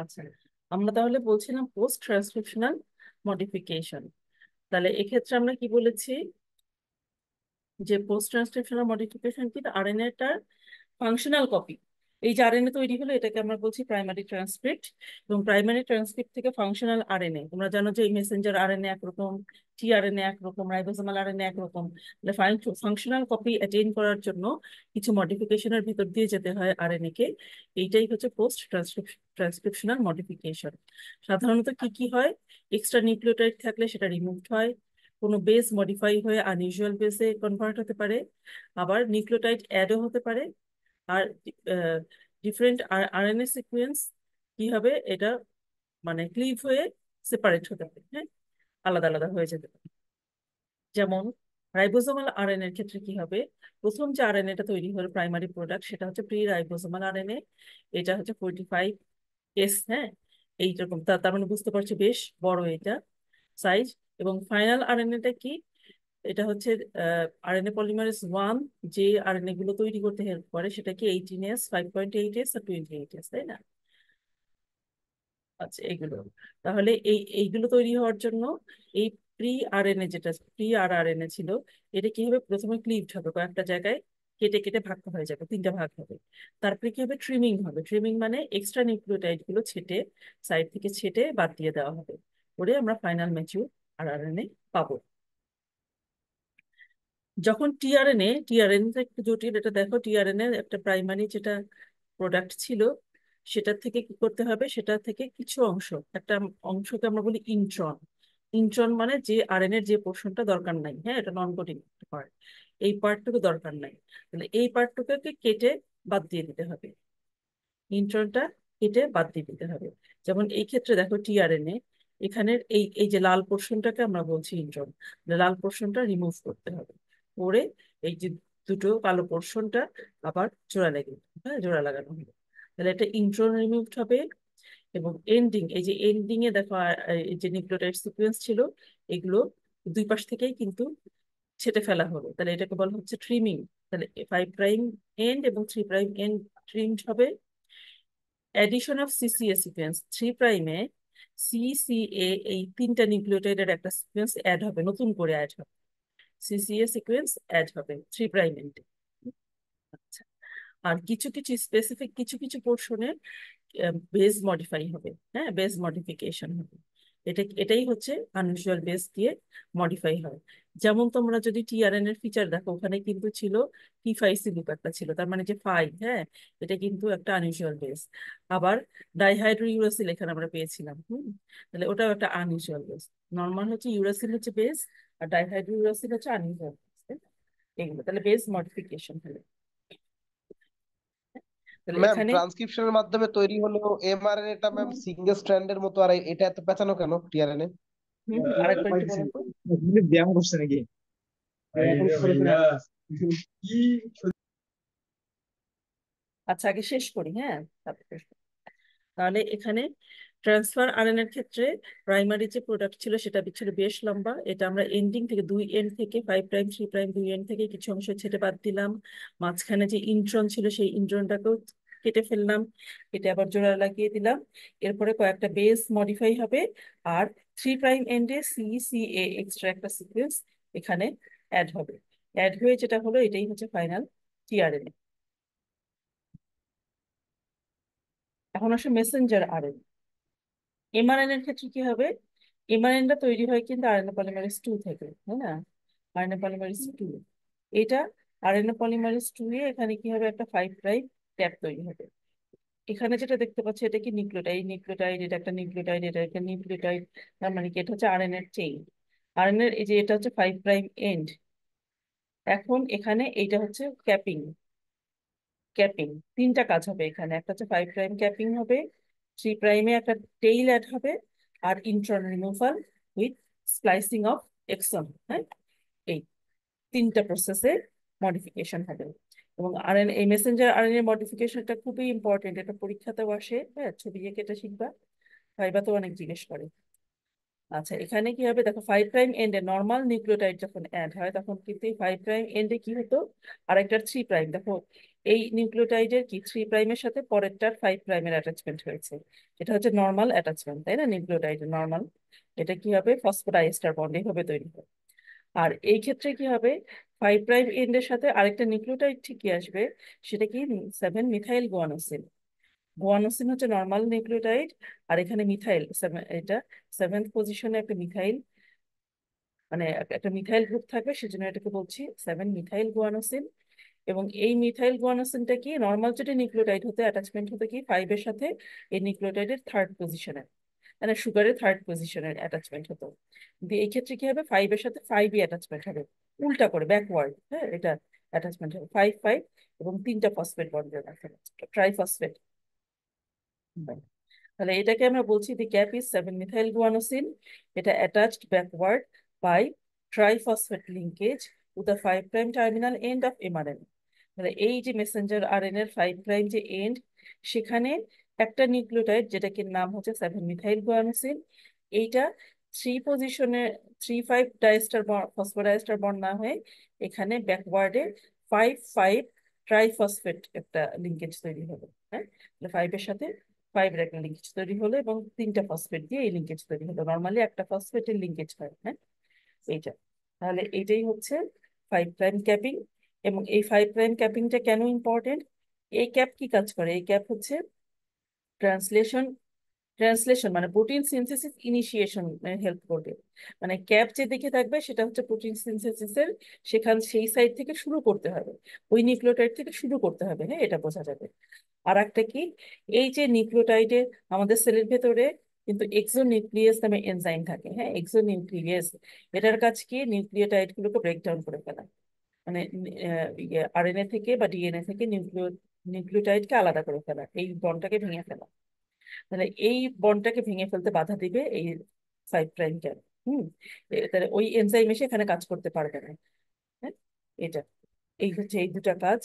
আচ্ছা আমরা তাহলে বলছিলাম পোস্ট ট্রান্সক্রিপশনাল মডিফিকেশন তাহলে এক্ষেত্রে আমরা কি বলেছি যে পোস্ট ট্রান্সক্রিপশনাল মডিফিকেশন কি আরএনএটার ফাংশনাল কপি এই যে আরএনএ তৈরি হলো এটাকে আমরা বলছি প্রাইমারি ট্রান্সক্রিপ্ট এবং প্রাইমারি ট্রান্সক্রিপ্ট থেকে ফাংশনাল আরএনএ তোমরা জানো যে মেসেঞ্জার আরএনএ একরকম টিআরএনএ একরকম রাইবোসোমাল আরএনএ একরকম ফাংশনাল কপি অ্যাটেইন করার জন্য কিছু মডিফিকেশনের ভিতর দিয়ে যেতে হয় আরএনএ কে এইটাই হচ্ছে পোস্ট ট্রান্সক্রিপশনাল মডিফিকেশন সাধারণত কি কি হয় এক্সট্রা নিউক্লিওটাইড থাকলে সেটা রিমুভড হয় কোনো বেস মডিফাই হয়ে আনইউজুয়াল বেসে কনভার্ট হতে পারে আবার নিউক্লিওটাইড অ্যাডও হতে পারে আর ডিফারেন্ট আর আরএনএ সিকুয়েন্স কি হবে এটা মানে ক্লিভ হয়ে সেপারেট হতে পারে হ্যাঁ আলাদা আলাদা হয়ে যেতে পারে যেমন রাইবোজোমাল আরএনএর ক্ষেত্রে কি হবে প্রথম যে আরএনএটা তৈরি হলো প্রাইমারি প্রোডাক্ট সেটা হচ্ছে প্রি রাইবোজোমাল আরএনএ এটা হচ্ছে ফোরটি ফাইভ এস হ্যাঁ এইরকম তার মানে বুঝতে পারছি বেশ বড় এটা সাইজ এবং ফাইনাল আরএনএটা কি এটা হচ্ছে আরএনএ পলিমারেস ওয়ান যে আরএনএ গুলো তৈরি করতে হেল্প করে কি eighteen S five point eight S আর টোয়েন্টি এইট এস তাই না আচ্ছা এগুলো তাহলে এই এইগুলো তৈরি হওয়ার জন্য এই প্রি আরএনএ যেটা প্রি আর এ ছিল এটা কি হবে প্রথমে ক্লিভড হবে কয়েকটা জায়গায় কেটে কেটে ভাগ হয়ে যাবে তিনটা ভাগ হবে তারপরে কি হবে ট্রিমিং হবে ট্রিমিং মানে এক্সট্রা নিউক্লিওটাইড গুলো ছেটে সাইড থেকে ছেটে বাদ দিয়ে দেওয়া হবে করে আমরা ফাইনাল ম্যাচিউর আর এ পাবো যখন টিআরএনএ টিআরএন একটু জটিল এটা দেখো টিআরএনএ একটা প্রাইমারি যেটা প্রোডাক্ট ছিল সেটা থেকে কি করতে হবে সেটা থেকে কিছু অংশ একটা অংশকে আমরা বলি ইন্ট্রন ইন্ট্রন মানে যে আরএনএর যে পোর্শনটা দরকার নাই হ্যাঁ এটা নন কোডিং পার্ট এই পার্টটুকু দরকার নাই তাহলে এই পার্টটুকুকে কেটে বাদ দিয়ে দিতে হবে ইন্ট্রনটা কেটে বাদ দিয়ে দিতে হবে যেমন এই ক্ষেত্রে দেখো টিআরএনএ এখানের এই এই যে লাল পোর্শনটাকে আমরা বলছি ইন্ট্রন লাল পোর্শনটা রিমুভ করতে হবে করে এই যে দুটো কালো পোর্শনটা আবার জোড়া লাগে হ্যাঁ জোড়া লাগানো হবে তাহলে এটা ইন্ট্রো রিমুভ হবে এবং এন্ডিং এই যে এন্ডিং এ দেখো যে নিউক্লিওটাইড সিকুয়েন্স ছিল এগুলো দুই পাশ থেকেই কিন্তু ছেটে ফেলা হলো তাহলে এটাকে বলা হচ্ছে ট্রিমিং তাহলে ফাইভ প্রাইম এন্ড এবং থ্রি প্রাইম এন্ড ট্রিমড হবে addition of CCA sequence three প্রাইমে সিসিএ এই তিনটা নিউক্লিওটাইডের একটা সিকুয়েন্স অ্যাড হবে নতুন করে অ্যাড হবে সিসিএ সিকোয়েন্স অ্যাড হবে থ্রি প্রাইম এন্ডে আর কিছু কিছু স্পেসিফিক কিছু কিছু পোর্শনের বেস মডিফাই হবে হ্যাঁ বেস মডিফিকেশন হবে এটা এটাই হচ্ছে আনইউজুয়াল বেস দিয়ে মডিফাই হয় যেমন তোমরা যদি টিআরএন এর ফিচার দেখো ওখানে কিন্তু ছিল টি ফাই সি লুপ একটা ছিল তার মানে যে ফাই হ্যাঁ এটা কিন্তু একটা আনইউজুয়াল বেস আবার ডাইহাইড্রো ইউরাসিল এখানে আমরা পেয়েছিলাম হুম তাহলে ওটাও একটা আনইউজুয়াল বেস নর্মাল হচ্ছে ইউরাসিল হচ্ছে বেস আর ডাইহাইড্রোজ হচ্ছে এগুলো তাহলে বেস মডিফিকেশন হলো ম্যাম ট্রান্সক্রিপশনের মাধ্যমে তৈরি হলো এমআরএনএটা ম্যাম সিঙ্গেল স্ট্র্যান্ডের মতো আর এটা এত পেঁচানো কেন টিআরএনএ আচ্ছা আগে শেষ করি হ্যাঁ তাহলে এখানে ট্রান্সফার আরএনএর ক্ষেত্রে প্রাইমারি যে প্রোডাক্ট ছিল সেটা বিচ্ছিন্ন বেশ লম্বা এটা আমরা এন্ডিং থেকে দুই এন্ড থেকে ফাইভ প্রাইম থ্রি প্রাইম দুই এন্ড থেকে কিছু অংশ ছেটে বাদ দিলাম মাঝখানে যে ইন্ট্রন ছিল সেই ইন্ট্রনটাকেও কেটে ফেললাম কেটে আবার জোড়া লাগিয়ে দিলাম এরপরে কয়েকটা বেস মডিফাই হবে আর থ্রি প্রাইম এন্ডে সি সি এক্সট্রা একটা সিকুয়েন্স এখানে অ্যাড হবে অ্যাড হয়ে যেটা হলো এটাই হচ্ছে ফাইনাল টিআরএনএ এখন আসে মেসেঞ্জার আরএনএ এর ক্ষেত্রে কি হবে টা তৈরি হয় কিন্তু আরএনএ পলিমারেজ টু থেকে তাই না আরএনএ পলিমারেজ টু এটা আরএনএ পলিমারেজ টু এ এখানে কি হবে একটা ফাইভ প্রাইম ট্যাপ তৈরি হবে এখানে যেটা দেখতে পাচ্ছি এটা কি নিউক্লিওটাইড নিউক্লিওটাইড এটা একটা নিউক্লিওটাইড এটা একটা নিউক্লিওটাইড তার মানে কি এটা হচ্ছে আরএনএ এর চেইন আরএনএ এর এই যে এটা হচ্ছে ফাইভ প্রাইম এন্ড এখন এখানে এইটা হচ্ছে ক্যাপিং ক্যাপিং তিনটা কাজ হবে এখানে একটা হচ্ছে ফাইভ প্রাইম ক্যাপিং হবে থ্রি প্রাইমে একটা টেইল অ্যাড হবে আর intron removal with splicing of exon হ্যাঁ এই তিনটা প্রসেসে মডিফিকেশন হবে এবং আর এন এই মেসেঞ্জার আর এন এ মডিফিকেশনটা খুবই ইম্পর্টেন্ট এটা পরীক্ষাতেও আসে হ্যাঁ ছবি এঁকে এটা শিখবা তো অনেক জিজ্ঞেস করে আচ্ছা এখানে কি হবে দেখো ফাইভ প্রাইম এন্ডে নর্মাল নিউক্লিওটাইড যখন অ্যাড হয় তখন কিন্তু ফাইভ প্রাইম এন্ডে কি হতো আর একটা থ্রি প্রাইম দেখো এই নিউক্লিওটাইডের কি থ্রি প্রাইমের সাথে পরেরটার ফাইভ প্রাইমের অ্যাটাচমেন্ট হয়েছে এটা হচ্ছে নর্মাল অ্যাটাচমেন্ট তাই না নিউক্লিওটাইড নর্মাল এটা কি হবে ফসফোডাইস্টার বন্ডে হবে তৈরি হবে আর এই ক্ষেত্রে কি হবে ফাইভ প্রাইম এন্ডের সাথে আরেকটা নিউক্লিওটাইড ঠিকই আসবে সেটা কি সেভেন মিথাইল গোয়ানোসিন গোয়ানোসিন হচ্ছে নর্মাল নিউক্লিওটাইড আর এখানে মিথাইল এটা সেভেন্থ পজিশনে একটা মিথাইল মানে একটা মিথাইল গ্রুপ থাকবে সেজন্য এটাকে বলছি সেভেন মিথাইল গোয়ানোসিন এবং এই মিথাইল গুয়ানোসিনটা কি নর্মাল যেটা নিউক্লিওটাইড হতে অ্যাটাচমেন্ট হতে কি ফাইভের সাথে এই নিউক্লিওটাইডের থার্ড পজিশনে মানে সুগারের থার্ড পজিশনের অ্যাটাচমেন্ট হতো দিয়ে এই ক্ষেত্রে কি হবে ফাইভের সাথে ফাইভই অ্যাটাচমেন্ট হবে উল্টা করে ব্যাকওয়ার্ড হ্যাঁ এটা অ্যাটাচমেন্ট হবে ফাইভ ফাইভ এবং তিনটা ফসফেট বন্ডের ট্রাইফসফেট তাহলে এটাকে আমরা বলছি the cap is seven methyl guanosine এটা attached backward by triphosphate linkage to the five prime terminal end of mRNA মানে এই যে মেসেঞ্জার আর এন এর ফাইভ প্রাইম যে এন্ড সেখানে একটা নিউক্লিওটাইড যেটাকে নাম হচ্ছে সেভেন মিথাইল গুয়ানোসিন এইটা থ্রি পজিশনে থ্রি ফাইভ ডাইস্টার ফসফোডাইস্টার বর্ণ না হয়ে এখানে ব্যাকওয়ার্ডে ফাইভ ফাইভ ট্রাইফসফেট একটা লিঙ্কেজ তৈরি হবে হ্যাঁ ফাইভের মানে সাথে ফাইভের একটা লিঙ্কেজ তৈরি হলো এবং তিনটা ফসফেট দিয়ে এই লিঙ্কেজ তৈরি হলো নর্মালি একটা ফসফেটের লিঙ্কেজ হয় হ্যাঁ এইটা তাহলে এটাই হচ্ছে ফাইভ প্রাইম ক্যাপিং এবং এই ফাইভ প্রাইম ক্যাপিংটা কেন ইম্পর্টেন্ট এই ক্যাপ কি কাজ করে এই ক্যাপ হচ্ছে ট্রান্সলেশন ট্রান্সলেশন মানে প্রোটিন সিনথেসিস ইনিশিয়েশন হেল্প করবে মানে ক্যাপ যে দিকে থাকবে সেটা হচ্ছে প্রোটিন সিনথেসিসের সেখান সেই সাইড থেকে শুরু করতে হবে ওই নিউক্লিওটাইড থেকে শুরু করতে হবে হ্যাঁ এটা বোঝা যাবে আর একটা কি এই যে নিউক্লিওটাইডের আমাদের সেলের ভেতরে কিন্তু এক্সো নিউক্লিয়াস নামে এনজাইম থাকে হ্যাঁ এক্সো নিউক্লিয়াস এটার কাজ কি নিউক্লিওটাইডগুলোকে ব্রেকডাউন করে ফেলা মানে ইয়ে আরএনএ থেকে বা ডিএনএ থেকে নিউক্লিয় নিউক্লিওটাইডকে আলাদা করে ফেলা এই বনটাকে ভেঙে ফেলা তাহলে মানে এই বনটাকে ভেঙে ফেলতে বাধা দিবে এই ফাইভ প্রাইম হুম তাহলে ওই এনজাইম এসে এখানে কাজ করতে পারবে না হ্যাঁ এটা এই হচ্ছে এই দুটা কাজ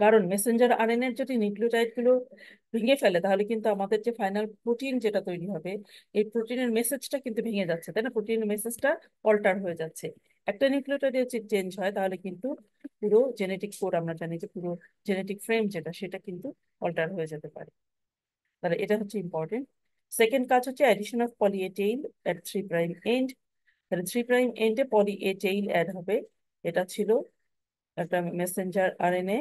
কারণ মেসেঞ্জার আরএনএর যদি নিউক্লিওটাইড গুলো ভেঙে ফেলে তাহলে কিন্তু আমাদের যে ফাইনাল প্রোটিন যেটা তৈরি হবে এই প্রোটিনের মেসেজটা কিন্তু ভেঙে যাচ্ছে তাই না প্রোটিনের মেসেজটা অল্টার হয়ে যাচ্ছে একটা নিউক্লিওটাইডে যদি চেঞ্জ হয় তাহলে কিন্তু পুরো জেনেটিক কোড আমরা জানি যে পুরো জেনেটিক ফ্রেম যেটা সেটা কিন্তু অল্টার হয়ে যেতে পারে তাহলে এটা হচ্ছে ইম্পর্টেন্ট সেকেন্ড কাজ হচ্ছে addition of poly A tail at three prime end তাহলে থ্রি প্রাইম এন্ডে পলি এ টেইল অ্যাড হবে এটা ছিল একটা মেসেঞ্জার আর এন এ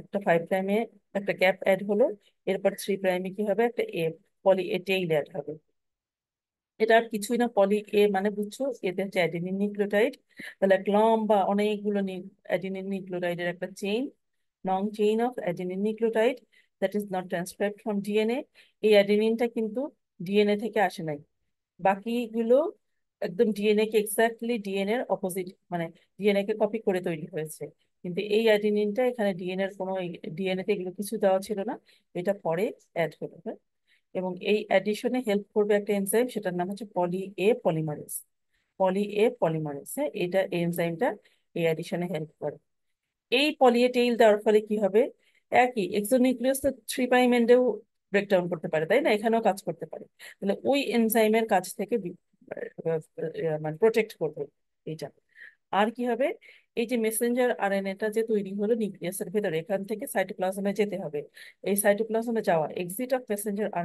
একটা ফাইভ প্রাইমে একটা গ্যাপ অ্যাড হলো এরপর থ্রি প্রাইমে কি হবে একটা এ পলি এ টেইল অ্যাড হবে এটা আর কিছুই না পলি এ মানে বুঝছো এতে হচ্ছে অ্যাডিনিন নিউক্লিওটাইড তাহলে এক লম্বা অনেকগুলো অ্যাডিনিন নিউক্লিওটাইডের একটা chain long chain of adenine nucleotide that is not transcribe from DNA এই অ্যাডিনিনটা কিন্তু ডিএনএ থেকে আসে নাই বাকিগুলো একদম ডিএনএ কে এক্স্যাক্টলি ডিএনএ এর অপোজিট মানে ডিএনএ কে কপি করে তৈরি হয়েছে কিন্তু এই অ্যাডিনিনটা এখানে ডিএনএ এর কোনো ডিএনএ তে এগুলো কিছু দেওয়া ছিল না এটা পরে অ্যাড হলো এবং এই অ্যাডিশনে হেল্প করবে একটা এনজাইম সেটার নাম হচ্ছে পলি A polymerase poly A polymerase হ্যাঁ এটা এনজাইমটা এই অ্যাডিশনে হেল্প করে এই পলিএটেইল দেওয়ার ফলে কি হবে একই এক্সোনিউক্লিয়াস তো থ্রি প্রাইম এন্ডেও ব্রেকডাউন করতে পারে তাই না এখানেও কাজ করতে পারে তাহলে ওই এনজাইমের কাজ থেকে মানে প্রোটেক্ট করবে এইটা আর কি হবে এই যে মেসেঞ্জার আর এটা যে তৈরি হলো নিউক্লিয়াসের ভেতরে এখান থেকে সাইটোপ্লাজমে যেতে হবে এই সাইটোপ্লাজমে যাওয়া exit of messenger R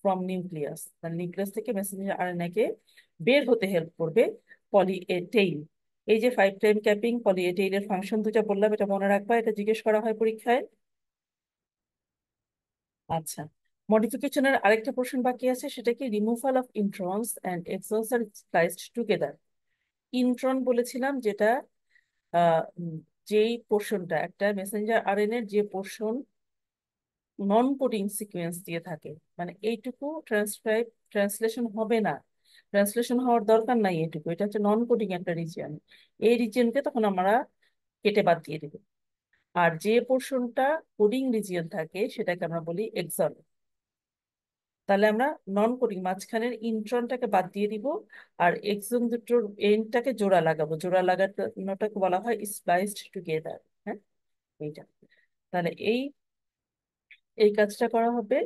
from nucleus মানে নিউক্লিয়াস থেকে মেসেঞ্জার আর কে বের হতে হেল্প করবে পলি এ টেইল এই যে ফাইভ টাইম ক্যাপিং পলি এ এর ফাংশন দুটা বললাম এটা মনে রাখবা এটা জিজ্ঞেস করা হয় পরীক্ষায় আচ্ছা মডিফিকেশনের আরেকটা প্রশ্ন বাকি আছে সেটা কি removal of introns and are spliced together intron বলেছিলাম যেটা যেই পোর্শনটা একটা মেসেঞ্জার আর এর যে পোর্শন নন কোডিং সিকোয়েন্স দিয়ে থাকে মানে এইটুকু ট্রান্সক্রাইব ট্রান্সলেশন হবে না ট্রান্সলেশন হওয়ার দরকার নাই এটুকু এটা হচ্ছে নন কোডিং একটা রিজিয়ন এই রিজিয়নকে তখন আমরা কেটে বাদ দিয়ে দেব আর যে পোর্শনটা কোডিং রিজিয়ন থাকে সেটাকে আমরা বলি এক্সন তাহলে আমরা নন কোডিং মাঝখানের ইন্ট্রনটাকে বাদ দিয়ে দিব আর এক্সন দুটোর এন্ডটাকে জোড়া লাগাবো জোড়া লাগানোটাকে বলা হয় স্প্লাইসড টুগেদার হ্যাঁ এইটা তাহলে এই এই কাজটা করা হবে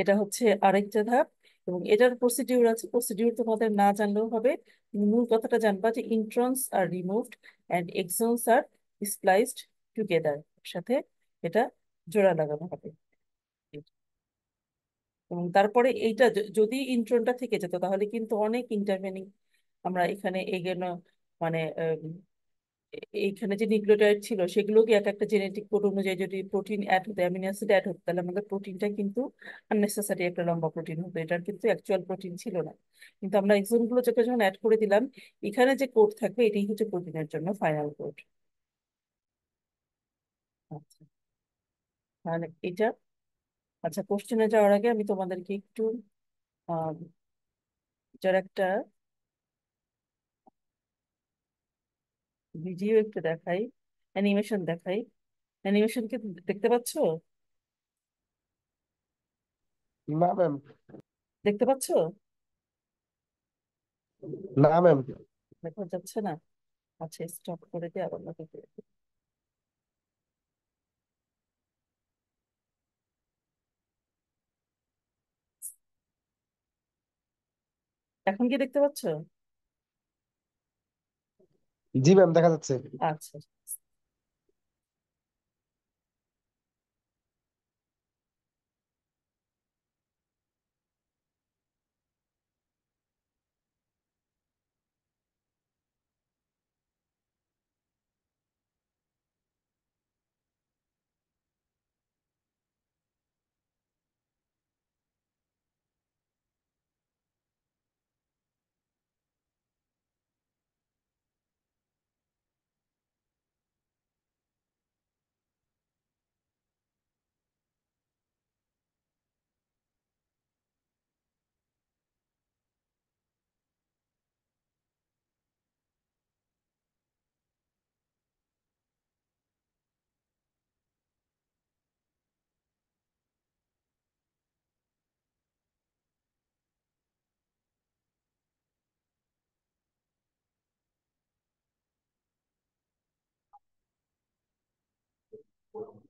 এটা হচ্ছে আরেকটা ধাপ এবং এটার প্রসিডিউর আছে প্রসিডিউর তোমাদের না জানলেও হবে মূল কথাটা জানবা যে introns are removed and exons are spliced together সাথে এটা জোড়া লাগানো হবে এবং তারপরে এইটা যদি ইন্ট্রনটা থেকে যেত তাহলে কিন্তু অনেক ইন্টারভেনিং আমরা এখানে এগেন মানে এইখানে যে নিউক্লিওটাইড ছিল সেগুলোকে এক একটা জেনেটিক কোড অনুযায়ী যদি প্রোটিন অ্যাড হতো অ্যামিনো অ্যাসিড অ্যাড হতো তাহলে আমাদের প্রোটিনটা কিন্তু আননেসেসারি একটা লম্বা প্রোটিন হতো এটার কিন্তু অ্যাকচুয়াল প্রোটিন ছিল না কিন্তু আমরা এক্সোনগুলো যখন যখন অ্যাড করে দিলাম এখানে যে কোড থাকবে এটাই হচ্ছে প্রোটিনের জন্য ফাইনাল কোড আচ্ছা তাহলে এটা আচ্ছা কোশ্চেনে যাওয়ার আগে আমি তোমাদেরকে একটু যার একটা ভিডিও একটু দেখাই অ্যানিমেশন দেখাই অ্যানিমেশন কি দেখতে পাচ্ছ না ম্যাম দেখতে পাচ্ছ না ম্যাম দেখা যাচ্ছে না আচ্ছা স্টপ করে দিয়ে আবার এখন কি দেখতে পাচ্ছ জি ম্যাম দেখা যাচ্ছে আচ্ছা Thank you.